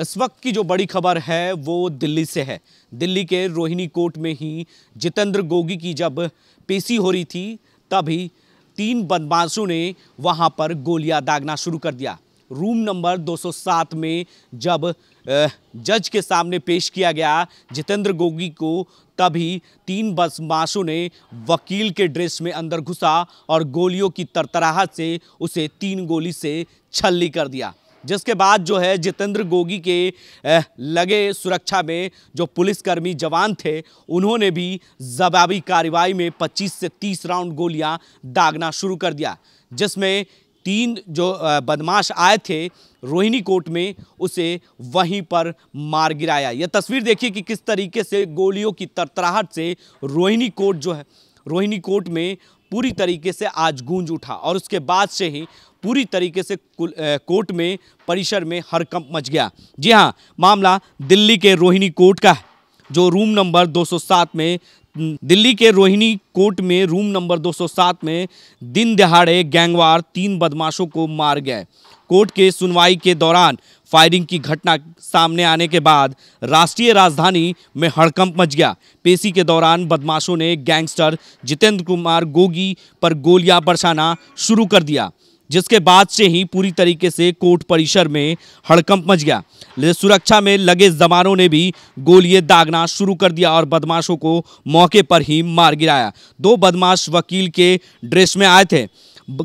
इस वक्त की जो बड़ी खबर है वो दिल्ली से है दिल्ली के रोहिणी कोर्ट में ही जितेंद्र गोगी की जब पेशी हो रही थी तभी तीन बदमाशों ने वहां पर गोलियां दागना शुरू कर दिया रूम नंबर 207 में जब जज के सामने पेश किया गया जितेंद्र गोगी को तभी तीन बदमाशों ने वकील के ड्रेस में अंदर घुसा और गोलियों की तरतराहट से उसे तीन गोली से छल्ली कर दिया जिसके बाद जो है जितेंद्र गोगी के लगे सुरक्षा में जो पुलिसकर्मी जवान थे उन्होंने भी जवाबी कार्रवाई में 25 से 30 राउंड गोलियां दागना शुरू कर दिया जिसमें तीन जो बदमाश आए थे रोहिणी कोर्ट में उसे वहीं पर मार गिराया यह तस्वीर देखिए कि किस तरीके से गोलियों की तरतराहट से रोहिणी कोर्ट जो है रोहिणी कोर्ट में पूरी तरीके से आज गूंज उठा और उसके बाद से ही पूरी तरीके से कोर्ट में परिसर में हरकंप मच गया जी हाँ मामला दिल्ली के रोहिणी कोर्ट का है जो रूम नंबर 207 में दिल्ली के रोहिणी कोर्ट में रूम नंबर 207 में दिन दिहाड़े गैंगवार तीन बदमाशों को मार गए कोर्ट के सुनवाई के दौरान फायरिंग की घटना सामने आने के बाद राष्ट्रीय राजधानी में हड़कंप मच गया पेशी के दौरान बदमाशों ने गैंगस्टर जितेंद्र कुमार गोगी पर गोलियां बरसाना शुरू कर दिया जिसके बाद से ही पूरी तरीके से कोर्ट परिसर में हड़कंप मच गया सुरक्षा में लगे जवानों ने भी गोलिये दागना शुरू कर दिया और बदमाशों को मौके पर ही मार गिराया दो बदमाश वकील के ड्रेस में आए थे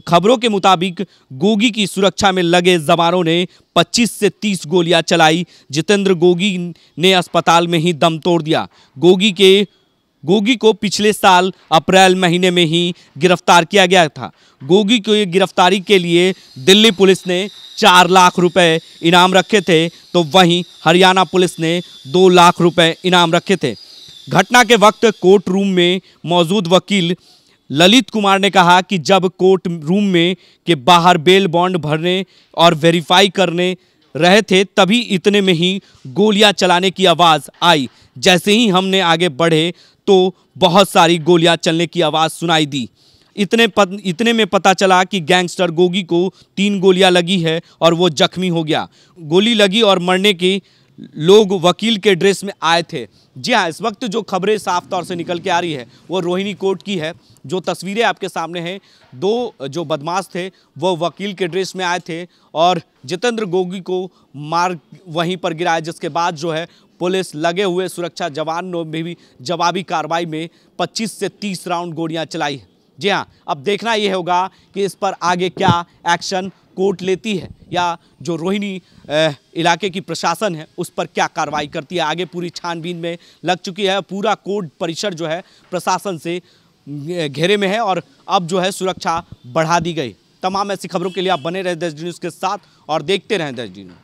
खबरों के मुताबिक गोगी की सुरक्षा में लगे जवानों ने 25 से 30 गोलियां चलाई जितेंद्र गोगी ने अस्पताल में ही दम तोड़ दिया गोगी के गोगी को पिछले साल अप्रैल महीने में ही गिरफ्तार किया गया था गोगी की गिरफ्तारी के लिए दिल्ली पुलिस ने चार लाख रुपए इनाम रखे थे तो वहीं हरियाणा पुलिस ने दो लाख रुपए इनाम रखे थे घटना के वक्त कोर्ट रूम में मौजूद वकील ललित कुमार ने कहा कि जब कोर्ट रूम में के बाहर बेल बॉन्ड भरने और वेरीफाई करने रहे थे तभी इतने में ही गोलियां चलाने की आवाज़ आई जैसे ही हमने आगे बढ़े तो बहुत सारी गोलियां चलने की आवाज़ सुनाई दी इतने पत, इतने में पता चला कि गैंगस्टर गोगी को तीन गोलियां लगी है और वो जख्मी हो गया गोली लगी और मरने के लोग वकील के ड्रेस में आए थे जी हाँ इस वक्त जो खबरें साफ तौर से निकल के आ रही है वो रोहिणी कोर्ट की है जो तस्वीरें आपके सामने हैं दो जो बदमाश थे वो वकील के ड्रेस में आए थे और जितेंद्र गोगी को मार वहीं पर गिराया जिसके बाद जो है पुलिस लगे हुए सुरक्षा जवानों में भी जवाबी कार्रवाई में 25 से 30 राउंड गोलियां चलाई हैं जी हाँ अब देखना यह होगा कि इस पर आगे क्या एक्शन कोर्ट लेती है या जो रोहिणी इलाके की प्रशासन है उस पर क्या कार्रवाई करती है आगे पूरी छानबीन में लग चुकी है पूरा कोर्ट परिसर जो है प्रशासन से घेरे में है और अब जो है सुरक्षा बढ़ा दी गई तमाम ऐसी खबरों के लिए आप बने रहें दस न्यूज़ के साथ और देखते रहें दस न्यूज़